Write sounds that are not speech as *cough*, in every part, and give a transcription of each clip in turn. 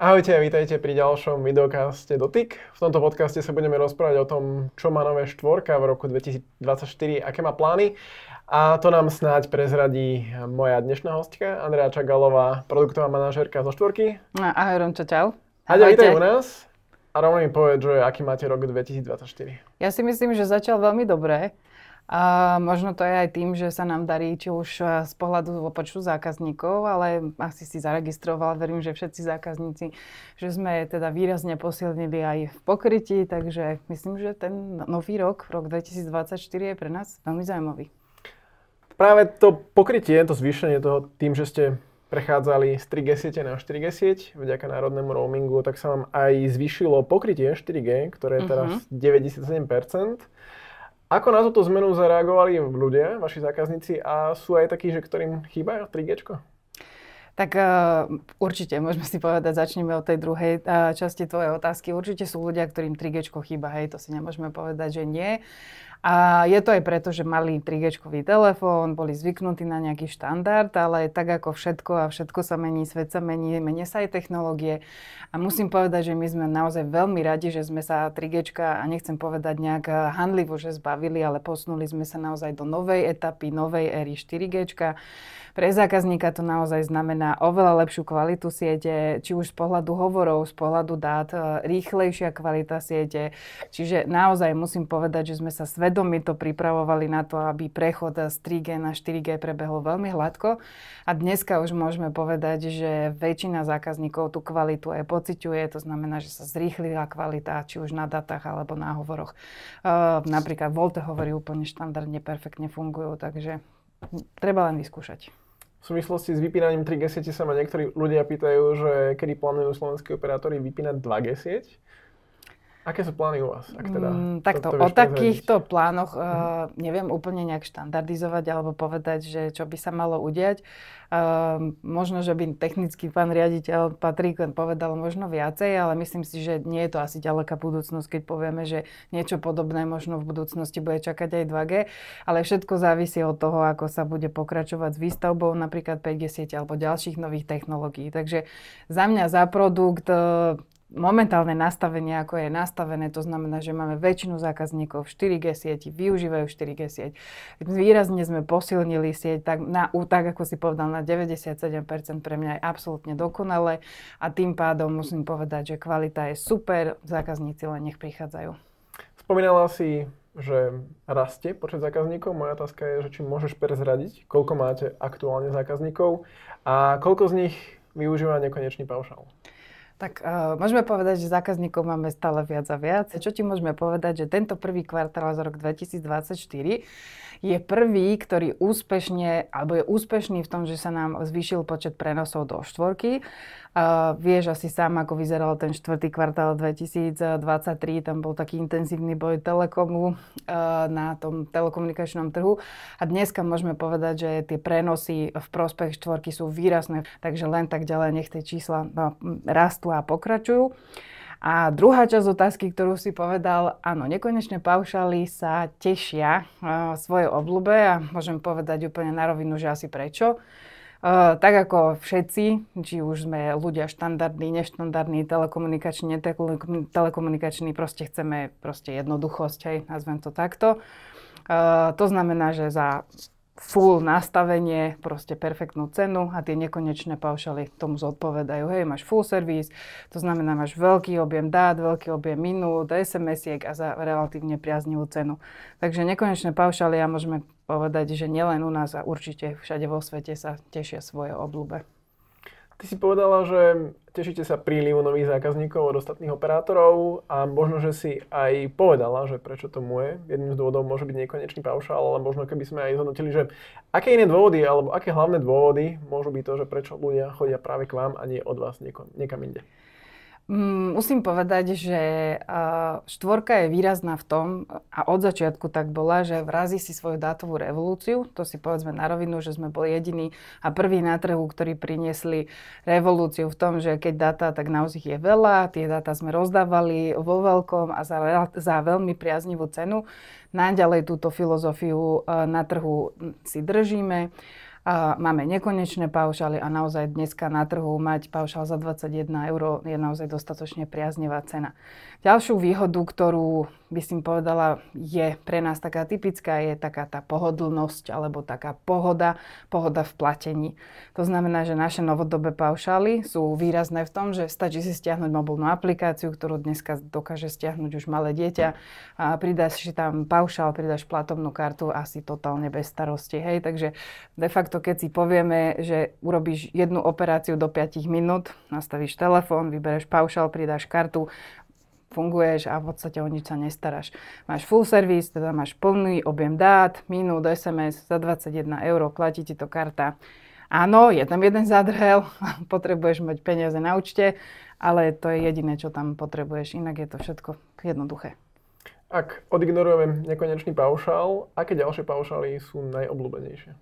Ahojte a vítajte pri ďalšom videokaste Dotyk. V tomto podcaste sa budeme rozprávať o tom, čo má nové štvorka v roku 2024, aké má plány. A to nám snáď prezradí moja dnešná hostka, Andrea Čagalová, produktová manažérka zo štvorky. No, ahoj Rončo, čau. Ahojte. Ahojte u nás. A rovno mi povedz, že aký máte rok 2024. Ja si myslím, že začal veľmi dobre. A možno to je aj tým, že sa nám darí, či už e, z pohľadu počtu zákazníkov, ale asi si zaregistroval, verím, že všetci zákazníci, že sme teda výrazne posilnili aj v pokrytí, takže myslím, že ten nový rok, rok 2024 je pre nás veľmi zaujímavý. Práve to pokrytie, to zvýšenie toho tým, že ste prechádzali z 3G siete na 4G sieť, vďaka národnému roamingu, tak sa vám aj zvýšilo pokrytie 4G, ktoré je mhm. teraz uh-huh. 97%. Ako na túto zmenu zareagovali ľudia, vaši zákazníci a sú aj takí, že ktorým chýba 3G? Tak uh, určite, môžeme si povedať, začneme od tej druhej uh, časti tvojej otázky. Určite sú ľudia, ktorým 3G chýba, hej, to si nemôžeme povedať, že nie. A je to aj preto, že mali 3G-čkový telefón, boli zvyknutí na nejaký štandard, ale tak ako všetko a všetko sa mení, svet sa mení, menia sa aj technológie. A musím povedať, že my sme naozaj veľmi radi, že sme sa 3G, a nechcem povedať nejak handlivo, že zbavili, ale posunuli sme sa naozaj do novej etapy, novej éry 4G. Pre zákazníka to naozaj znamená oveľa lepšiu kvalitu siete, či už z pohľadu hovorov, z pohľadu dát, e, rýchlejšia kvalita siete. Čiže naozaj musím povedať, že sme sa svet vedomie to pripravovali na to, aby prechod z 3G na 4G prebehol veľmi hladko. A dneska už môžeme povedať, že väčšina zákazníkov tú kvalitu aj pociťuje, to znamená, že sa zrýchlila kvalita, či už na datách alebo na hovoroch. Uh, napríklad Volte hovorí úplne štandardne, perfektne fungujú, takže treba len vyskúšať. V súvislosti s vypínaním 3G siete sa ma niektorí ľudia pýtajú, že kedy plánujú slovenskí operátori vypínať 2G sieť. Aké sú plány u vás? Ak teda mm, takto, to, to o takýchto prezradiť? plánoch uh, neviem úplne nejak štandardizovať alebo povedať, že čo by sa malo udiať. Uh, možno, že by technický pán riaditeľ Patrík len povedal možno viacej, ale myslím si, že nie je to asi ďaleká budúcnosť, keď povieme, že niečo podobné možno v budúcnosti bude čakať aj 2G, ale všetko závisí od toho, ako sa bude pokračovať s výstavbou napríklad 5G alebo ďalších nových technológií. Takže za mňa, za produkt uh, momentálne nastavenie, ako je nastavené, to znamená, že máme väčšinu zákazníkov v 4G sieti, využívajú 4G sieť. Výrazne sme posilnili sieť, tak, na, tak ako si povedal, na 97% pre mňa je absolútne dokonalé a tým pádom musím povedať, že kvalita je super, zákazníci len nech prichádzajú. Spomínala si, že rastie počet zákazníkov. Moja otázka je, že či môžeš prezradiť, koľko máte aktuálne zákazníkov a koľko z nich využíva nekonečný paušál. Tak uh, môžeme povedať, že zákazníkov máme stále viac a viac. Čo ti môžeme povedať, že tento prvý kvartál za rok 2024 je prvý, ktorý úspešne, alebo je úspešný v tom, že sa nám zvýšil počet prenosov do štvorky. Uh, vieš asi sám, ako vyzeral ten štvrtý kvartál 2023, tam bol taký intenzívny boj telekomu uh, na tom telekomunikačnom trhu a dneska môžeme povedať, že tie prenosy v prospech štvorky sú výrazné, takže len tak ďalej nech tie čísla no, rastú a pokračujú. A druhá časť otázky, ktorú si povedal, áno, nekonečné paušály sa tešia uh, svojej obľúbe a môžem povedať úplne na rovinu, že asi prečo. Uh, tak ako všetci, či už sme ľudia štandardní, neštandardní, telekomunikační, telekomunikační, proste chceme proste jednoduchosť, hej, nazvem to takto. Uh, to znamená, že za full nastavenie, proste perfektnú cenu a tie nekonečné paušaly tomu zodpovedajú. Hej, máš full service, to znamená, máš veľký objem dát, veľký objem minút, SMS-iek a za relatívne priaznivú cenu. Takže nekonečné paušaly a môžeme povedať, že nielen u nás a určite všade vo svete sa tešia svoje obľúbe. Ty si povedala, že tešíte sa prílivu nových zákazníkov od ostatných operátorov a možno, že si aj povedala, že prečo tomu je. Jedným z dôvodov môže byť nekonečný paušál, ale možno keby sme aj zhodnotili, že aké iné dôvody alebo aké hlavné dôvody môžu byť to, že prečo ľudia chodia práve k vám a nie od vás niekam inde. Mm, musím povedať, že štvorka je výrazná v tom, a od začiatku tak bola, že vrazí si svoju dátovú revolúciu, to si povedzme na rovinu, že sme boli jediní a prví na trhu, ktorí priniesli revolúciu v tom, že keď dáta, tak naozaj je veľa, tie dáta sme rozdávali vo veľkom a za, za veľmi priaznivú cenu. Naďalej túto filozofiu na trhu si držíme. A máme nekonečné paušály a naozaj dneska na trhu mať paušál za 21 eur je naozaj dostatočne priaznivá cena. Ďalšiu výhodu, ktorú by som povedala, je pre nás taká typická, je taká tá pohodlnosť alebo taká pohoda, pohoda v platení. To znamená, že naše novodobé paušály sú výrazné v tom, že stačí si stiahnuť mobilnú aplikáciu, ktorú dneska dokáže stiahnuť už malé dieťa a pridáš si tam paušál, pridáš platobnú kartu asi totálne bez starosti. Hej, takže de facto, keď si povieme, že urobíš jednu operáciu do 5 minút, nastavíš telefón, vybereš paušál, pridáš kartu funguješ a v podstate o nič sa nestaráš. Máš full service, teda máš plný objem dát, minút, SMS za 21 eur, platí ti to karta. Áno, je tam jeden zadrhel, *laughs* potrebuješ mať peniaze na účte, ale to je jediné, čo tam potrebuješ, inak je to všetko jednoduché. Ak odignorujeme nekonečný paušál, aké ďalšie paušály sú najobľúbenejšie?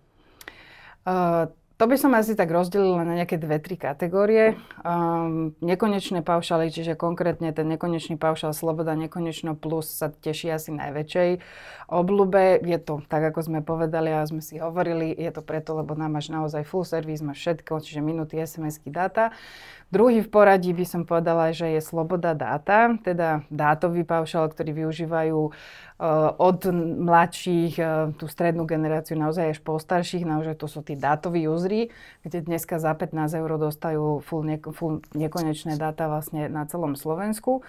Uh, to by som asi tak rozdelila na nejaké dve, tri kategórie. Um, nekonečné paušály, čiže konkrétne ten nekonečný paušál Sloboda nekonečno plus sa teší asi najväčšej oblúbe. Je to tak, ako sme povedali a sme si hovorili, je to preto, lebo nám máš naozaj full service, máš všetko, čiže minúty, SMS-ky, data. Druhý v poradí by som povedala, že je sloboda dáta, teda dátový paušal, ktorý využívajú e, od mladších, e, tú strednú generáciu, naozaj až po starších, naozaj to sú tí dátoví uzry, kde dneska za 15 eur dostajú full, ne- full nekonečné dáta vlastne na celom Slovensku.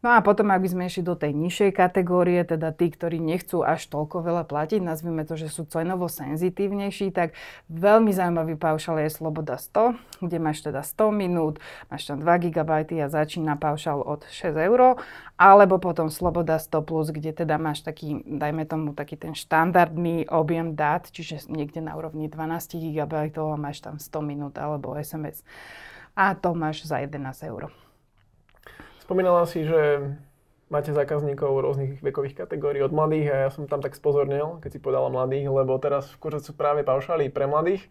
No a potom, ak by sme išli do tej nižšej kategórie, teda tí, ktorí nechcú až toľko veľa platiť, nazvime to, že sú cenovo senzitívnejší, tak veľmi zaujímavý paušal je Sloboda 100, kde máš teda 100 minút, máš tam 2 GB a začína paušal od 6 eur, alebo potom Sloboda 100+, plus, kde teda máš taký, dajme tomu, taký ten štandardný objem dát, čiže niekde na úrovni 12 GB a máš tam 100 minút alebo SMS. A to máš za 11 eur. Spomínala si, že máte zákazníkov rôznych vekových kategórií od mladých a ja som tam tak spozornil, keď si podala mladých, lebo teraz v kurze sú práve paušály pre mladých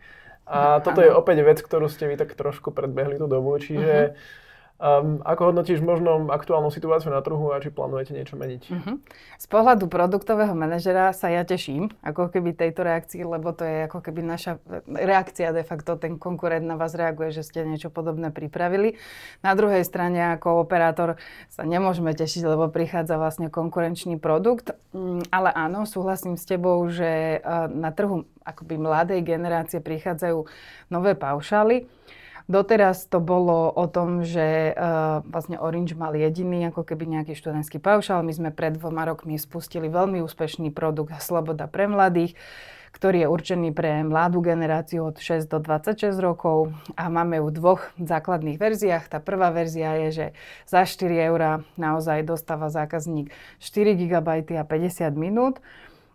a toto ano. je opäť vec, ktorú ste vy tak trošku predbehli tú dobu, čiže uh-huh. Um, ako hodnotíš možno aktuálnu situáciu na trhu a či plánujete niečo meniť? Uh-huh. Z pohľadu produktového manažera sa ja teším, ako keby tejto reakcii, lebo to je ako keby naša e, reakcia de facto, ten konkurent na vás reaguje, že ste niečo podobné pripravili. Na druhej strane ako operátor sa nemôžeme tešiť, lebo prichádza vlastne konkurenčný produkt, mm, ale áno, súhlasím s tebou, že e, na trhu akoby mladej generácie prichádzajú nové paušály. Doteraz to bolo o tom, že uh, vlastne Orange mal jediný ako keby nejaký študentský paušal. My sme pred dvoma rokmi spustili veľmi úspešný produkt Sloboda pre mladých, ktorý je určený pre mladú generáciu od 6 do 26 rokov a máme ju v dvoch základných verziách. Tá prvá verzia je, že za 4 eurá naozaj dostáva zákazník 4 GB a 50 minút.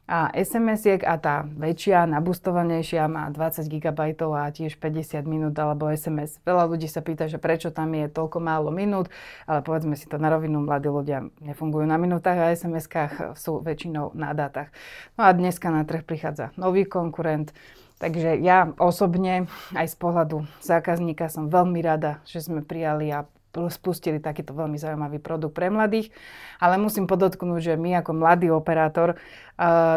A SMS-iek a tá väčšia, nabustovanejšia má 20 GB a tiež 50 minút alebo SMS. Veľa ľudí sa pýta, že prečo tam je toľko málo minút, ale povedzme si to na rovinu, mladí ľudia nefungujú na minútach a SMS-kách sú väčšinou na dátach. No a dneska na trh prichádza nový konkurent, Takže ja osobne aj z pohľadu zákazníka som veľmi rada, že sme prijali a spustili takýto veľmi zaujímavý produkt pre mladých. Ale musím podotknúť, že my ako mladý operátor, eh,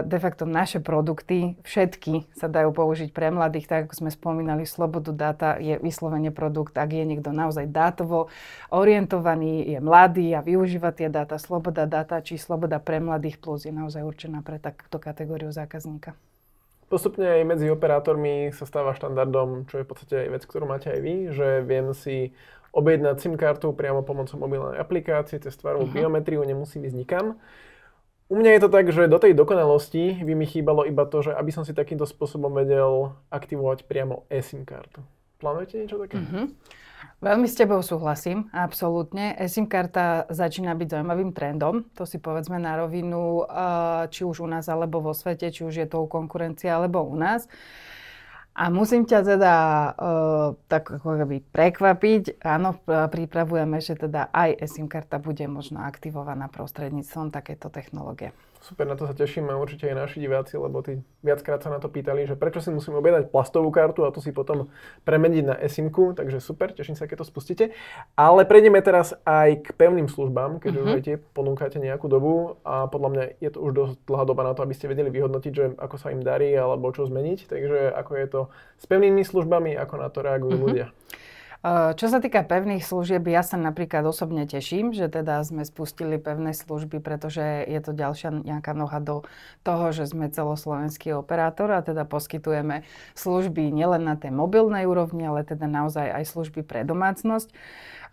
de facto naše produkty, všetky sa dajú použiť pre mladých, tak ako sme spomínali, slobodu data je vyslovene produkt, ak je niekto naozaj dátovo orientovaný, je mladý a využíva tie dáta, sloboda data, či sloboda pre mladých plus je naozaj určená pre takúto kategóriu zákazníka. Postupne aj medzi operátormi sa stáva štandardom, čo je v podstate aj vec, ktorú máte aj vy, že viem si objednať SIM kartu priamo pomocou mobilnej aplikácie cez tvarovú uh-huh. biometriu, nemusím ísť nikam. U mňa je to tak, že do tej dokonalosti by mi chýbalo iba to, že aby som si takýmto spôsobom vedel aktivovať priamo eSIM kartu. Plánujete niečo také? Uh-huh. Veľmi s tebou súhlasím, absolútne. eSIM karta začína byť zaujímavým trendom, to si povedzme na rovinu, eh, či už u nás alebo vo svete, či už je to u konkurencia alebo u nás. A musím ťa teda uh, tak ako keby prekvapiť. Áno, pripravujeme, že teda aj SIM karta bude možno aktivovaná prostredníctvom takéto technológie. Super, na to sa teším a určite aj naši diváci, lebo tí viackrát sa na to pýtali, že prečo si musím objednať plastovú kartu a to si potom premeniť na eSIMku, takže super, teším sa, keď to spustíte. Ale prejdeme teraz aj k pevným službám, keďže uh-huh. už viete, ponúkate nejakú dobu a podľa mňa je to už dosť dlhá doba na to, aby ste vedeli vyhodnotiť, že ako sa im darí alebo čo zmeniť, takže ako je to s pevnými službami, ako na to reagujú mm-hmm. ľudia. Čo sa týka pevných služieb, ja sa napríklad osobne teším, že teda sme spustili pevné služby, pretože je to ďalšia nejaká noha do toho, že sme celoslovenský operátor a teda poskytujeme služby nielen na tej mobilnej úrovni, ale teda naozaj aj služby pre domácnosť.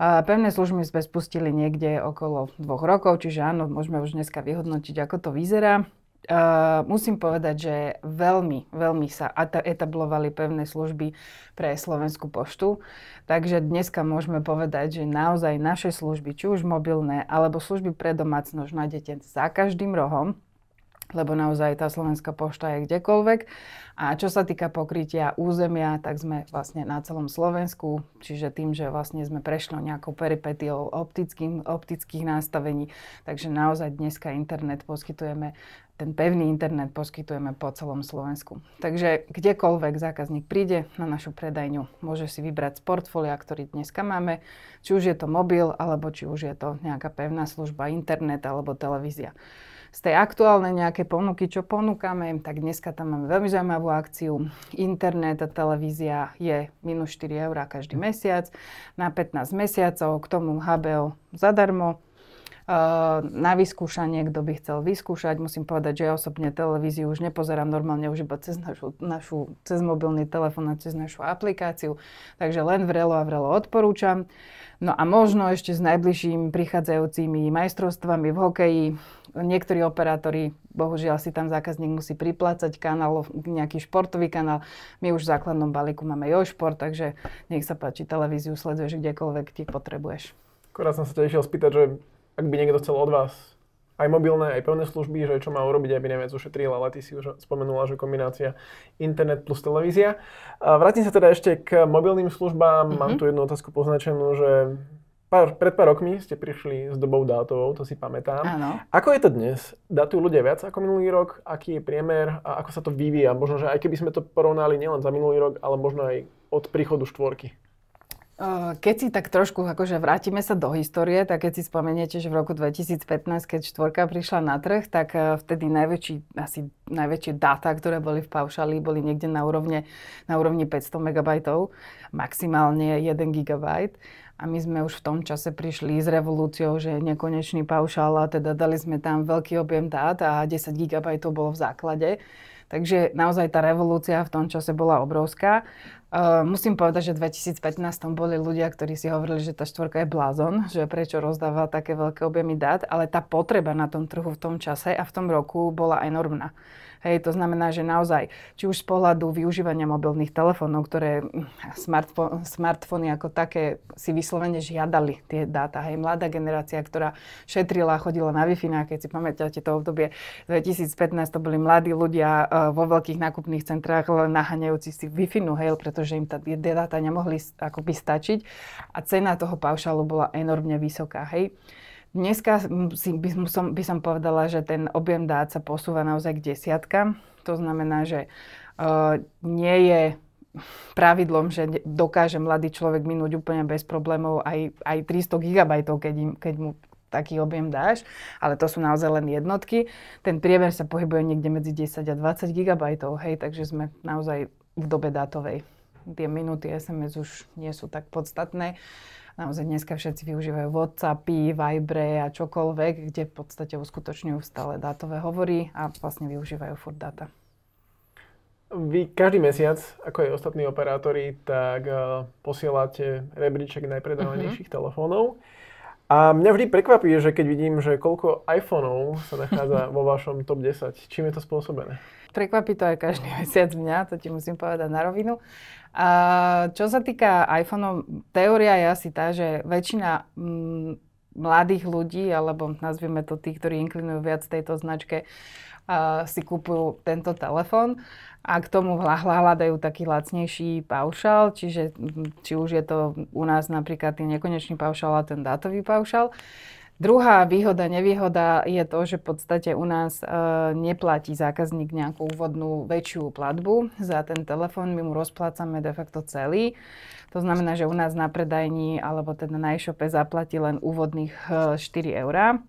A pevné služby sme spustili niekde okolo dvoch rokov, čiže áno, môžeme už dneska vyhodnotiť, ako to vyzerá. Eh, musím povedať, že veľmi, veľmi sa etablovali pevné služby pre Slovenskú poštu. Takže dneska môžeme povedať, že naozaj naše služby, či už mobilné, alebo služby pre domácnosť, nájdete za každým rohom lebo naozaj tá slovenská pošta je kdekoľvek. A čo sa týka pokrytia územia, tak sme vlastne na celom Slovensku, čiže tým, že vlastne sme prešli nejakou peripetiou optických, optických nastavení, takže naozaj dneska internet poskytujeme, ten pevný internet poskytujeme po celom Slovensku. Takže kdekoľvek zákazník príde na našu predajňu, môže si vybrať z portfólia, ktorý dneska máme, či už je to mobil, alebo či už je to nejaká pevná služba, internet alebo televízia z tej aktuálnej nejaké ponuky, čo ponúkame tak dneska tam máme veľmi zaujímavú akciu. Internet a televízia je minus 4 eurá každý hm. mesiac na 15 mesiacov, k tomu HBO zadarmo Ehm, na vyskúšanie, kto by chcel vyskúšať. Musím povedať, že ja osobne televíziu už nepozerám normálne už iba cez, našu, našu, cez mobilný telefón a cez našu aplikáciu. Takže len vrelo a vrelo odporúčam. No a možno ešte s najbližším prichádzajúcimi majstrovstvami v hokeji. Niektorí operátori, bohužiaľ si tam zákazník musí priplácať kanál, nejaký športový kanál. My už v základnom balíku máme Šport, takže nech sa páči, televíziu sleduješ kdekoľvek, ti potrebuješ. Akorát som sa ťa išiel spýtať, že ak by niekto chcel od vás aj mobilné, aj pevné služby, že čo má urobiť, aby neviac ušetril, ale ty si už spomenula, že kombinácia internet plus televízia. Vrátim sa teda ešte k mobilným službám. Mm-hmm. Mám mhm. tu jednu otázku poznačenú, že pár, pred pár rokmi ste prišli s dobou dátovou, to si pamätám. Ano. Ako je to dnes? Datujú ľudia viac ako minulý rok? Aký je priemer a ako sa to vyvíja? Možno, že aj keby sme to porovnali nielen za minulý rok, ale možno aj od príchodu štvorky. Eh, keď si tak trošku akože vrátime sa do histórie, tak keď si spomeniete, že v roku 2015, keď štvorka prišla na trh, tak eh, vtedy najväčší, asi najväčšie dáta, ktoré boli v paušali, boli niekde na, úrovni, na úrovni 500 MB, maximálne 1 GB. A my sme už v tom čase prišli s revolúciou, že nekonečný paušál a teda dali sme tam veľký objem dát a 10 GB bolo v základe. Takže naozaj tá revolúcia v tom čase bola obrovská Uh, musím povedať, že v 2015 boli ľudia, ktorí si hovorili, že tá štvorka je blázon, že prečo rozdáva také veľké objemy dát, ale tá potreba na tom trhu v tom čase a v tom roku bola enormná. Hej, to znamená, že naozaj, či už z pohľadu využívania mobilných telefónov, ktoré hm, smartfó- smartfóny ako také si vyslovene žiadali tie dáta. Hej, mladá generácia, ktorá šetrila, chodila na Wi-Fi, no keď si pamätáte to obdobie 2015, to boli mladí ľudia eh, vo veľkých nákupných centrách naháňajúci si Wi-Fi, no hej, pretože im tie dáta nemohli akoby stačiť a cena toho paušálu bola enormne vysoká. Hej. Dneska si, by, som, by som povedala, že ten objem dát sa posúva naozaj k desiatkám. To znamená, že uh, nie je pravidlom, že dokáže mladý človek minúť úplne bez problémov aj, aj 300 GB, keď, im, keď mu taký objem dáš, ale to sú naozaj len jednotky. Ten priemer sa pohybuje niekde medzi 10 a 20 gigabajtov, hej, takže sme naozaj v dobe dátovej. Tie minúty SMS už nie sú tak podstatné. Uh, naozaj dneska všetci využívajú Whatsappy, Vibre a čokoľvek, kde v podstate uskutočňujú stále dátové hovory a vlastne využívajú furt data. Vy každý mesiac, ako aj ostatní operátori, tak eh, posielate rebríček najpredávanejších uh-huh. telefónov. A mňa vždy prekvapí, že keď vidím, že koľko iPhoneov sa nachádza vo vašom top 10. Čím je to spôsobené? Prekvapí to aj každý *laughs* mesiac mňa, to ti musím povedať na rovinu. A čo sa týka iPhoneov, teória je asi tá, že väčšina mm, mladých ľudí, alebo nazvieme to tých, ktorí inklinujú viac tejto značke, si kúpujú tento telefón a k tomu hľadajú taký lacnejší paušal, čiže mm, či už je to u nás napríklad ten nekonečný paušal a ten dátový paušal. Druhá výhoda, nevýhoda je to, že v podstate u nás e, neplatí zákazník nejakú úvodnú väčšiu platbu za ten telefón, my mu rozplácame de facto celý. To znamená, že u nás na predajni alebo teda na e-shope zaplatí len úvodných e, 4 eurá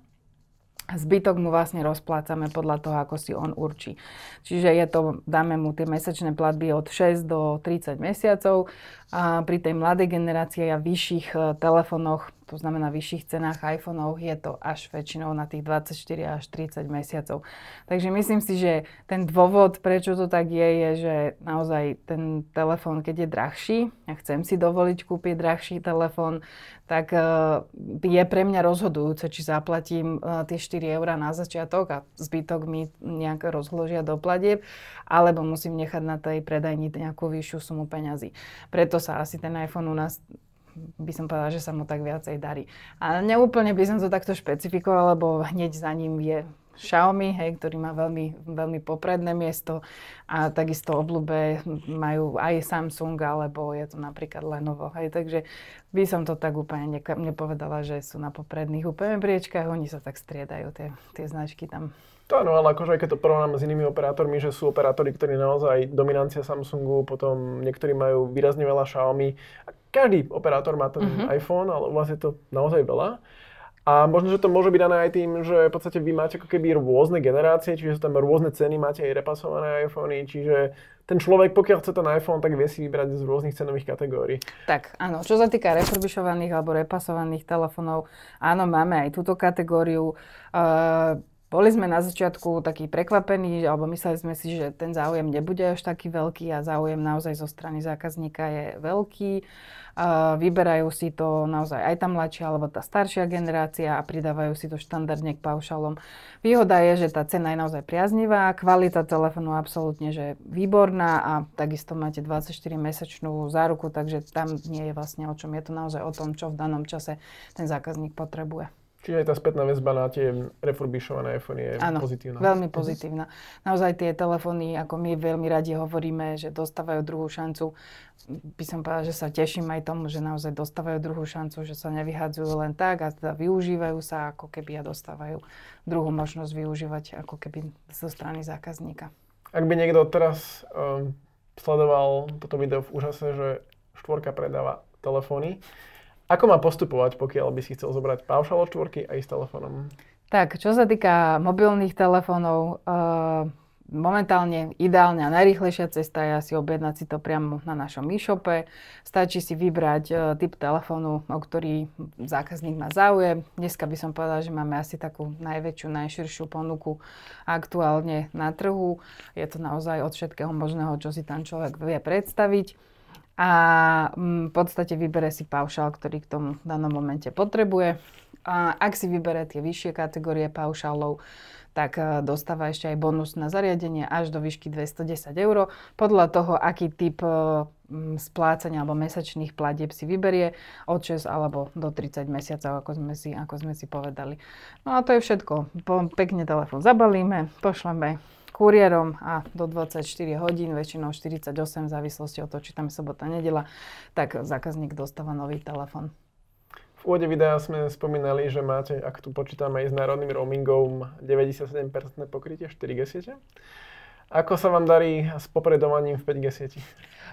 Zbytok mu vlastne rozplácame podľa toho, ako si on určí. Čiže je to, dáme mu tie mesačné platby od 6 do 30 mesiacov a pri tej mladej generácii a vyšších e, telefónoch, to znamená vyšších cenách iPhoneov, je to až väčšinou na tých 24 až 30 mesiacov. Takže myslím si, že ten dôvod, prečo to tak je, je, že naozaj ten telefón, keď je drahší, ja chcem si dovoliť kúpiť drahší telefón, tak e, je pre mňa rozhodujúce, či zaplatím e, tie 4 eurá na začiatok a zbytok mi nejak rozložia do platieb, alebo musím nechať na tej predajni nejakú vyššiu sumu peňazí. Preto preto sa asi ten iPhone u nás by som povedala, že sa mu tak viacej darí. A neúplne by som to takto špecifikovala, lebo hneď za ním je Xiaomi, hej, ktorý má veľmi, veľmi popredné miesto a takisto obľúbe majú aj Samsung, alebo je to napríklad Lenovo, hej, takže by som to tak úplne nepovedala, že sú na popredných úplne priečkách, oni sa tak striedajú tie, tie značky tam. To áno, ale akože aj keď to porovnám s inými operátormi, že sú operátori, ktorí naozaj dominancia Samsungu, potom niektorí majú výrazne veľa Xiaomi. Každý operátor má ten mm-hmm. iPhone, ale u vás je to naozaj veľa. A možno, že to môže byť dané aj tým, že v podstate vy máte ako keby rôzne generácie, čiže sú tam rôzne ceny, máte aj repasované iPhony, čiže ten človek, pokiaľ chce ten iPhone, tak vie si vybrať z rôznych cenových kategórií. Tak, áno. Čo sa týka refurbišovaných alebo repasovaných telefónov, áno, máme aj túto kategóriu. Uh, boli sme na začiatku takí prekvapení, alebo mysleli sme si, že ten záujem nebude až taký veľký a záujem naozaj zo strany zákazníka je veľký. Vyberajú si to naozaj aj tá mladšia alebo tá staršia generácia a pridávajú si to štandardne k paušalom. Výhoda je, že tá cena je naozaj priaznivá, kvalita telefónu absolútne že výborná a takisto máte 24-mesačnú záruku, takže tam nie je vlastne o čom. Je to naozaj o tom, čo v danom čase ten zákazník potrebuje. Čiže aj tá spätná väzba na tie refurbišované iPhone je ano, pozitívna. veľmi mhm. pozitívna. Naozaj tie telefóny, ako my veľmi radi hovoríme, že dostávajú druhú šancu. By som povedala, že sa teším aj tomu, že naozaj dostávajú druhú šancu, že sa nevyhádzajú len tak a teda využívajú sa ako keby a dostávajú druhú možnosť využívať ako keby zo strany zákazníka. Ak by niekto teraz um, sledoval toto video v úžase, že štvorka predáva telefóny, ako má postupovať, pokiaľ by si chcel zobrať paušal od štvorky aj s telefónom? Tak, čo sa týka mobilných telefónov, e, momentálne ideálne a najrýchlejšia cesta je asi objednať si to priamo na našom e-shope. Stačí si vybrať e, typ telefónu, o ktorý zákazník má záujem. Dneska by som povedala, že máme asi takú najväčšiu, najširšiu ponuku aktuálne na trhu. Je to naozaj od všetkého možného, čo si tam človek vie predstaviť a mm, v podstate vybere si paušál, ktorý k tomu v danom momente potrebuje. A ak si vybere tie vyššie kategórie paušálov, tak e, dostáva ešte aj bonus na zariadenie až do výšky 210 eur. Podľa toho, aký typ e, mm, splácania alebo mesačných platieb si vyberie od 6 alebo do 30 mesiacov, ako sme si, ako sme si povedali. No a to je všetko. Po, pekne telefón zabalíme, pošleme kuriérom a do 24 hodín, väčšinou 48 v závislosti od toho, či tam je sobota, nedela, tak zákazník dostáva nový telefon úvode videa sme spomínali, že máte, ak tu počítame aj s národným roamingom, 97% pokrytie 4G siete. Ako sa vám darí s popredovaním v 5G sieti?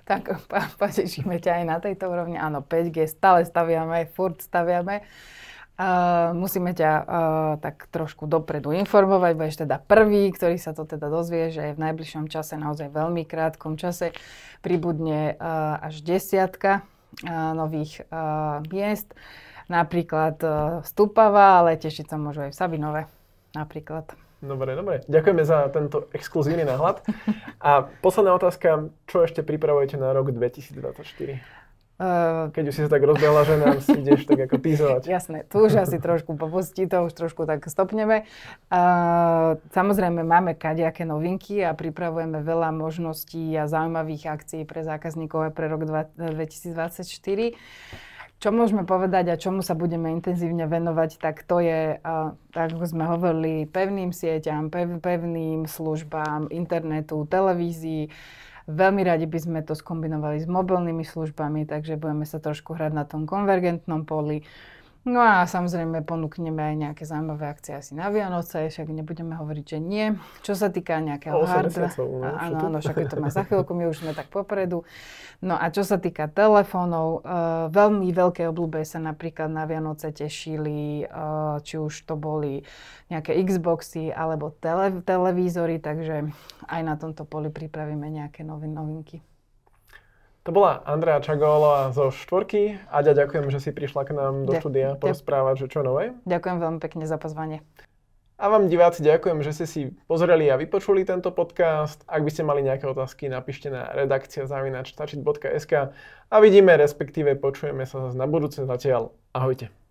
Tak, patečíme *laughs* ťa aj na tejto úrovni. Áno, 5G stále staviame, furt staviame. Uh, musíme ťa uh, tak trošku dopredu informovať, budeš teda prvý, ktorý sa to teda dozvie, že v najbližšom čase, naozaj veľmi krátkom čase, pribudne uh, až desiatka uh, nových uh, miest, napríklad uh, Stupava, ale tešiť sa môžu aj v Sabinove napríklad. Dobre, dobre. Ďakujeme za tento exkluzívny náhľad. A posledná otázka, čo ešte pripravujete na rok 2024? Keď už si sa tak rozbehla, že nám ideš tak ako pízovať. Jasné, tu už asi trošku popustí, to už trošku tak stopneme. Samozrejme máme kadejaké novinky a pripravujeme veľa možností a zaujímavých akcií pre zákazníkov aj pre rok 2024. Čo môžeme povedať a čomu sa budeme intenzívne venovať, tak to je, tak ako sme hovorili, pevným sieťam, pev, pevným službám, internetu, televízii, Veľmi radi by sme to skombinovali s mobilnými službami, takže budeme sa trošku hrať na tom konvergentnom poli. No a samozrejme ponúkneme aj nejaké zaujímavé akcie asi na Vianoce, však nebudeme hovoriť, že nie. Čo sa týka nejakého hardware, no, áno, áno, však to má za *laughs* chvíľku, my už sme tak popredu. No a čo sa týka telefónov, uh, veľmi veľké obľúbe sa napríklad na Vianoce tešili, uh, či už to boli nejaké Xboxy alebo tele, televízory, takže aj na tomto poli pripravíme nejaké novin, novinky. To bola Andrea Čagola zo Štvorky. Aďa, ďakujem, že si prišla k nám do štúdia porozprávať, že čo nové. Ďakujem veľmi pekne za pozvanie. A vám diváci ďakujem, že ste si pozreli a vypočuli tento podcast. Ak by ste mali nejaké otázky, napíšte na redakcia a vidíme, respektíve počujeme sa zase na budúce zatiaľ. Ahojte.